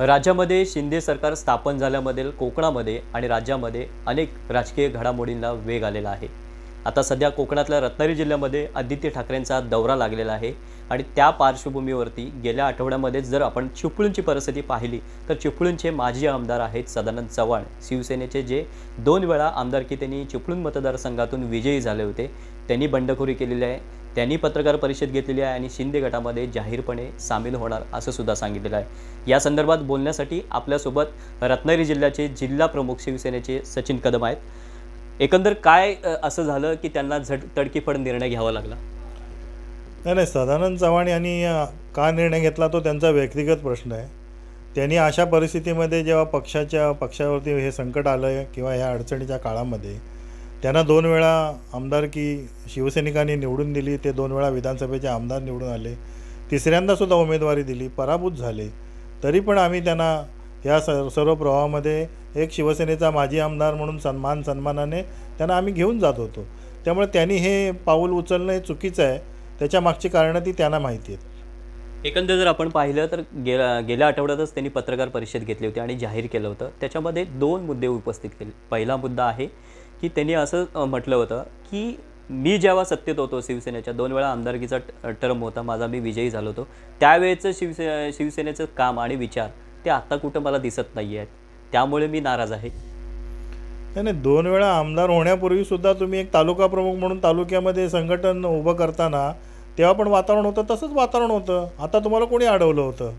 राज्यामध्ये शिंदे सरकार स्थापन झाल्यामधील कोकणामध्ये आणि राज्यामध्ये अनेक राजकीय घडामोडींना वेग आलेला आहे आता सध्या कोकणातल्या रत्नागिरी जिल्ह्यामध्ये आदित्य ठाकरेंचा दौरा लागलेला आहे आणि त्या पार्श्वभूमीवरती गेल्या आठवड्यामध्ये जर आपण चिपळूणची परिस्थिती पाहिली तर चिपळूणचे माजी आमदार आहेत सदानंद चव्हाण शिवसेनेचे जे दोन वेळा आमदारकी त्यांनी चिपळूण मतदारसंघातून विजयी झाले होते त्यांनी बंडखोरी केलेली आहे त्यांनी पत्रकार परिषद घेतलेली आहे आणि शिंदे गटामध्ये जाहीरपणे सामील होणार असं सुद्धा सांगितलेलं आहे या संदर्भात बोलण्यासाठी आपल्यासोबत रत्नागिरी जिल्ह्याचे जिल्हा प्रमुख शिवसेनेचे सचिन कदम आहेत एकंदर काय असं झालं की त्यांना झट तडकीफड निर्णय घ्यावा लागला नाही नाही सदानंद चव्हाण यांनी का निर्णय घेतला तो त्यांचा व्यक्तिगत प्रश्न आहे त्यांनी अशा परिस्थितीमध्ये जेव्हा पक्षाच्या पक्षावरती हे संकट आलं किंवा ह्या अडचणीच्या काळामध्ये त्यांना दोन वेळा आमदार की शिवसैनिकांनी निवडून दिली ते दोन वेळा विधानसभेचे आमदार निवडून आले तिसऱ्यांदासुद्धा उमेदवारी दिली पराभूत झाले तरी पण आम्ही त्यांना या स सर्व प्रवाहामध्ये एक शिवसेनेचा माजी आमदार म्हणून सन्मान सन्मानाने त्यांना आम्ही घेऊन जात होतो त्यामुळे त्यांनी हे पाऊल उचलणं हे चुकीचं आहे त्याच्या मागची कारणं ती त्यांना माहिती आहेत एकंदर जर आपण पाहिलं तर गेला गेल्या आठवड्यातच त्यांनी पत्रकार परिषद घेतली होती आणि जाहीर केलं होतं त्याच्यामध्ये दोन मुद्दे उपस्थित केले पहिला मुद्दा आहे की त्यांनी असं म्हटलं होतं की मी जेव्हा सत्तेत होतो शिवसेनेच्या दोन वेळा आमदारकीचा टर्म होता माझा मी विजयी झालो होतो त्यावेळेचं शिवसे शिवसेनेचं काम आणि विचार ते आत्ता कुठं मला दिसत नाही आहेत त्यामुळे मी नाराज आहे नाही दोन वेळा आमदार होण्यापूर्वीसुद्धा तुम्ही एक तालुका प्रमुख म्हणून तालुक्यामध्ये संघटन उभं करताना तेव्हा पण वातावरण होतं तसंच वातावरण होतं आता तुम्हाला कोणी अडवलं होतं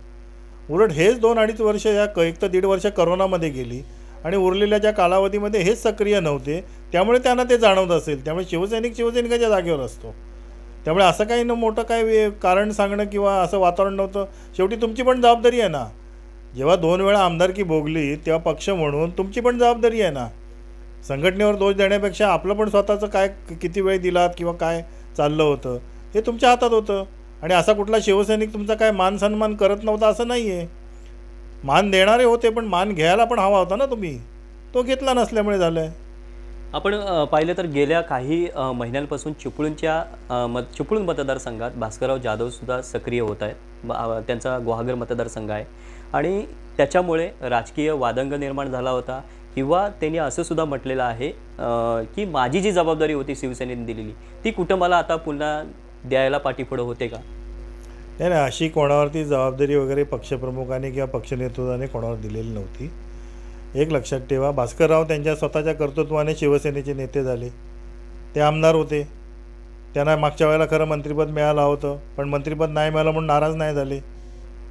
उलट हेच दोन अडीच वर्ष या एक तर दीड वर्ष करोनामध्ये गेली आणि उरलेल्या ज्या कालावधीमध्ये हेच सक्रिय नव्हते त्यामुळे त्यांना ते जाणवत असेल त्यामुळे शिवसैनिक शिवसैनिकाच्या जागेवर असतो त्यामुळे असं काही न मोठं काय कारण सांगणं किंवा असं वातावरण नव्हतं शेवटी तुमची पण जबाबदारी आहे ना जेव्हा दोन वेळा आमदारकी भोगली तेव्हा पक्ष म्हणून तुमची पण जबाबदारी आहे ना संघटनेवर दोष देण्यापेक्षा आपलं पण स्वतःचं काय किती वेळ दिलात किंवा काय चाललं होतं हे तुमच्या हातात होतं आणि असा कुठला शिवसैनिक तुमचा काय मान सन्मान करत नव्हता असं नाही आहे मान देणारे होते पण मान घ्यायला पण हवा होता ना तुम्ही तो घेतला नसल्यामुळे झालं आहे आपण पाहिलं तर गेल्या काही महिन्यांपासून चिपळूणच्या मत चिपळूण मतदारसंघात भास्करराव जाधवसुद्धा सक्रिय होत आहेत त्यांचा गुहागर मतदारसंघ आहे आणि त्याच्यामुळे राजकीय वादंग निर्माण झाला होता किंवा त्यांनी असं सुद्धा म्हटलेलं आहे की माझी जी जबाबदारी होती शिवसेनेने दिलेली ती कुठं मला आता पुन्हा द्यायला पाठीपुढं होते का नाही नाही अशी कोणावरती जबाबदारी वगैरे पक्षप्रमुखाने किंवा पक्षनेतृत्वाने कोणावर दिलेली नव्हती एक लक्षात ठेवा भास्करराव त्यांच्या स्वतःच्या कर्तृत्वाने शिवसेनेचे नेते झाले ते आमदार होते त्यांना मागच्या वेळेला खरं मंत्रिपद मिळालं होतं पण मंत्रिपद नाही मिळालं म्हणून नाराज नाही झाले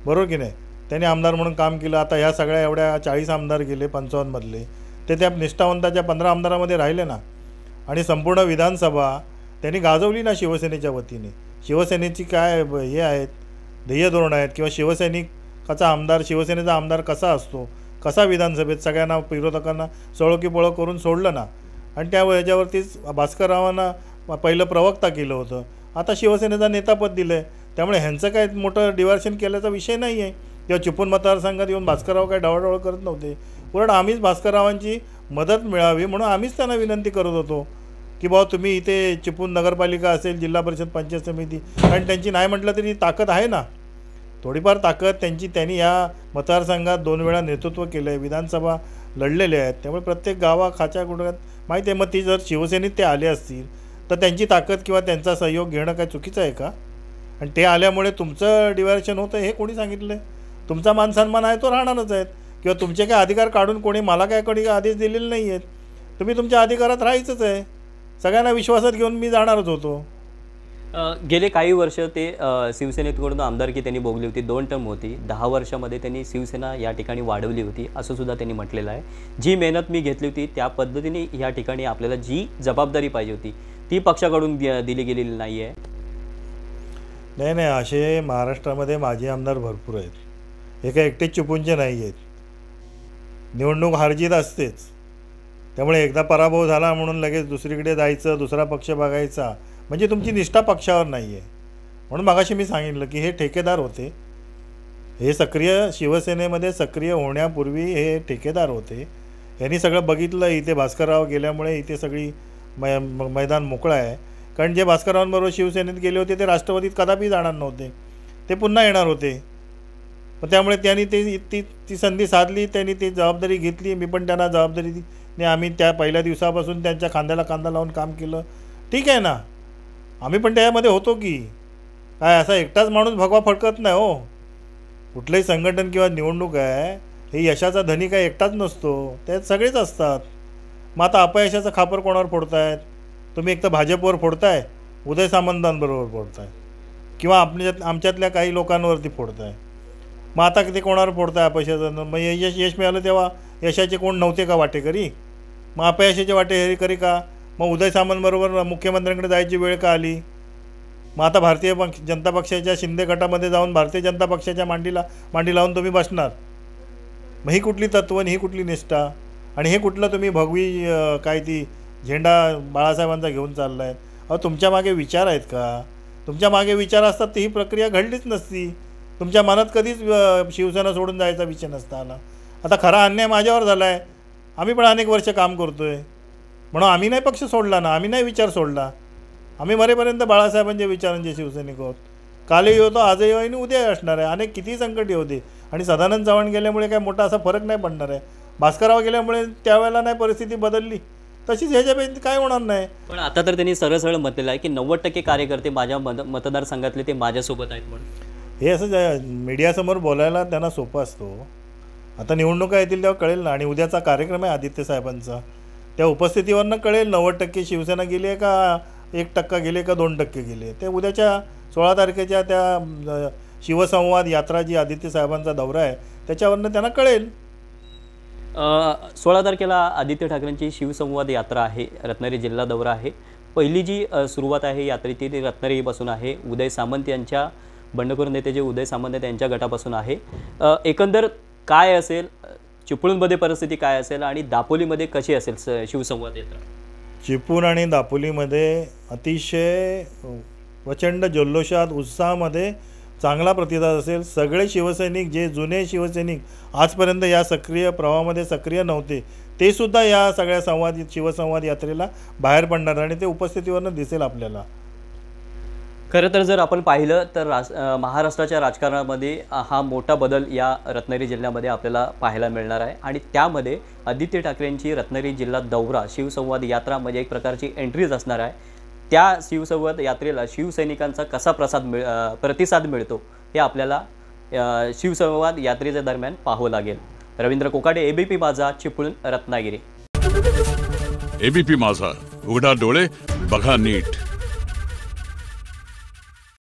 बरोबर की नाही त्यांनी आमदार म्हणून काम केलं आता ह्या सगळ्या एवढ्या चाळीस आमदार गेले पंचावन्नमधले ते त्या निष्ठावंताच्या पंधरा आमदारामध्ये राहिले ना आणि संपूर्ण विधानसभा त्यांनी गाजवली ना शिवसेनेच्या वतीने शिवसेनेची काय हे आहेत धोरण आहेत किंवा शिवसैनिकाचा आमदार शिवसेनेचा आमदार कसा असतो कसा विधानसभेत सगळ्यांना विरोधकांना पळो करून सोडलं ना आणि त्या ह्याच्यावरतीच भास्कररावांना पहिलं प्रवक्ता केलं होतं आता शिवसेनेचा नेतापद दिलं आहे त्यामुळे ह्यांचं काय मोठं डिव्हर्शन केल्याचा विषय नाही आहे किंवा चिपून मतदारसंघात येऊन भास्करराव काय डावळडावळ करत नव्हते उलट आम्हीच भास्कररावांची मदत मिळावी म्हणून आम्हीच त्यांना विनंती करत होतो की बाबा तुम्ही इथे चिपून नगरपालिका असेल जिल्हा परिषद पंचायत समिती कारण त्यांची नाही म्हटलं तरी ताकद आहे ना थोडीफार ताकद त्यांची त्यांनी या मतदारसंघात दोन वेळा नेतृत्व केलं आहे विधानसभा लढलेल्या आहेत त्यामुळे प्रत्येक गावा खाच्या कुटुंबात माहिती आहे मग ती जर शिवसेनेत ते आले असतील तर त्यांची ताकद किंवा त्यांचा सहयोग घेणं काय चुकीचं आहे का आणि ते आल्यामुळे तुमचं डिव्हायशन होतं हे कोणी सांगितलं आहे तुमचा मानसन्मान आहे तो राहणारच आहेत किंवा तुमचे काय अधिकार काढून कोणी मला काय कोणी आदेश दिलेले नाही आहेत तुम्ही तुमच्या अधिकारात राहायचंच आहे सगळ्यांना विश्वासात घेऊन मी जाणारच होतो गेले काही वर्ष ते शिवसेनेकडून आमदारकी त्यांनी भोगली होती दोन टर्म होती दहा वर्षामध्ये त्यांनी शिवसेना या ठिकाणी वाढवली होती असं सुद्धा त्यांनी म्हटलेलं आहे जी मेहनत मी घेतली होती त्या पद्धतीने या ठिकाणी आपल्याला जी जबाबदारी पाहिजे होती ती पक्षाकडून दिली गेलेली नाही आहे नाही नाही असे महाराष्ट्रामध्ये माझे आमदार भरपूर आहेत हे काय एकटेच चुपूंचे नाही आहेत निवडणूक हारजीत असतेच त्यामुळे एकदा पराभव झाला म्हणून लगेच दुसरीकडे जायचं दुसरा पक्ष बघायचा म्हणजे तुमची निष्ठा पक्षावर नाही आहे म्हणून मगाशी मी सांगितलं की हे ठेकेदार होते हे सक्रिय शिवसेनेमध्ये सक्रिय होण्यापूर्वी हे ठेकेदार होते यांनी सगळं बघितलं इथे भास्करराव गेल्यामुळे इथे सगळी मै मैदान मोकळं आहे कारण जे भास्कररावांबरोबर शिवसेनेत गेले होते ते राष्ट्रवादीत कदापि जाणार नव्हते ते पुन्हा येणार होते मग त्यामुळे त्यांनी ते ती ती संधी साधली त्यांनी ती जबाबदारी घेतली मी पण त्यांना जबाबदारी ने आम्ही त्या पहिल्या दिवसापासून त्यांच्या खांद्याला कांदा लावून काम केलं ठीक आहे ना आम्ही पण त्यामध्ये होतो की काय असा एकटाच माणूस भगवा फडकत नाही हो कुठलंही संघटन किंवा निवडणूक आहे हे यशाचा धनी काय एकटाच नसतो त्यात सगळेच असतात मग आता अपयशाचं खापर कोणावर फोडतायत तुम्ही एक तर भाजपवर फोडताय उदय सामंतांबरोबर फोडताय किंवा आपल्या आमच्यातल्या काही लोकांवरती फोडताय मग आता ते कोणावर फोडताय अपयशाचं मग यश यश मिळालं तेव्हा यशाचे कोण नव्हते का वाटेकरी मग अपयशाची हेरी करी का मग उदय सामंतबरोबर मुख्यमंत्र्यांकडे जायची वेळ का आली मग आता भारतीय पक्ष जनता पक्षाच्या शिंदे गटामध्ये जाऊन भारतीय जनता पक्षाच्या मांडीला मांडी लावून तुम्ही बसणार मग ही कुठली तत्व ही कुठली निष्ठा आणि हे कुठलं तुम्ही भगवी काय ती झेंडा बाळासाहेबांचा घेऊन चालला आहे अहो तुमच्या मागे विचार आहेत का तुमच्या मागे विचार असतात तर ही प्रक्रिया घडलीच नसती तुमच्या मनात कधीच शिवसेना सोडून जायचा विषय नसता आला आता खरा अन्याय माझ्यावर झाला आहे आम्ही पण अनेक वर्ष काम करतो आहे म्हणून आम्ही नाही पक्ष सोडला ना आम्ही नाही विचार सोडला आम्ही मरेपर्यंत बाळासाहेबांच्या विचारांचे म्हणजे सैनिक आहोत कालही होतो आजही होई आणि उद्याही असणार आहे अनेक किती संकट होते आणि सदानंद चव्हाण गेल्यामुळे काय मोठा असा फरक नाही पडणार आहे भास्करराव गेल्यामुळे त्यावेळेला नाही परिस्थिती बदलली तशीच ह्याच्यापैकी काय होणार नाही पण आता तर त्यांनी सरळ सरळ म्हटलेलं आहे की नव्वद टक्के कार्यकर्ते माझ्या मत मतदारसंघातले ते माझ्यासोबत आहेत म्हणून हे असं मीडियासमोर बोलायला त्यांना सोपं असतो आता निवडणुका येतील तेव्हा कळेल ना आणि उद्याचा कार्यक्रम आहे आदित्य साहेबांचा त्या उपस्थितीवरनं कळेल नव्वद टक्के शिवसेना गेली आहे का एक टक्का गेले का दोन टक्के गेले ते उद्याच्या सोळा तारखेच्या त्या शिवसंवाद यात्रा जी आदित्य साहेबांचा दौरा आहे त्याच्यावरनं त्यांना कळेल सोळा तारखेला आदित्य ठाकरेंची शिवसंवाद यात्रा आहे रत्नागिरी जिल्हा दौरा आहे पहिली जी सुरुवात आहे यात्रेची ती रत्नागिरीपासून आहे उदय सामंत यांच्या बंडखोर नेते जे उदय सामंत आहेत त्यांच्या गटापासून आहे एकंदर काय असेल चिपळूणमध्ये परिस्थिती काय असेल आणि दापोलीमध्ये कशी असेल स शिवसंवाद यात्रा चिपळूण आणि दापोलीमध्ये अतिशय प्रचंड जल्लोषात उत्साहामध्ये चांगला प्रतिसाद असेल सगळे शिवसैनिक जे जुने शिवसैनिक आजपर्यंत या सक्रिय प्रवाहामध्ये सक्रिय नव्हते ते सुद्धा या सगळ्या संवाद शिवसंवाद यात्रेला बाहेर पडणार आणि ते उपस्थितीवरनं दिसेल आपल्याला खरं तर जर आपण पाहिलं तर राज महाराष्ट्राच्या राजकारणामध्ये हा मोठा बदल या रत्नागिरी जिल्ह्यामध्ये आपल्याला पाहायला मिळणार आहे आणि त्यामध्ये आदित्य ठाकरेंची रत्नागिरी जिल्हा दौरा शिवसंवाद यात्रा म्हणजे एक प्रकारची एंट्रीज असणार आहे त्या शिवसंवाद यात्रेला शिवसैनिकांचा कसा प्रसाद मिळ प्रतिसाद मिळतो हे आपल्याला शिवसंवाद यात्रेच्या दरम्यान पाहावं लागेल रवींद्र कोकाडे एबीपी माझा चिपळूण रत्नागिरी एबीपी माझा उघडा डोळे बघा नीट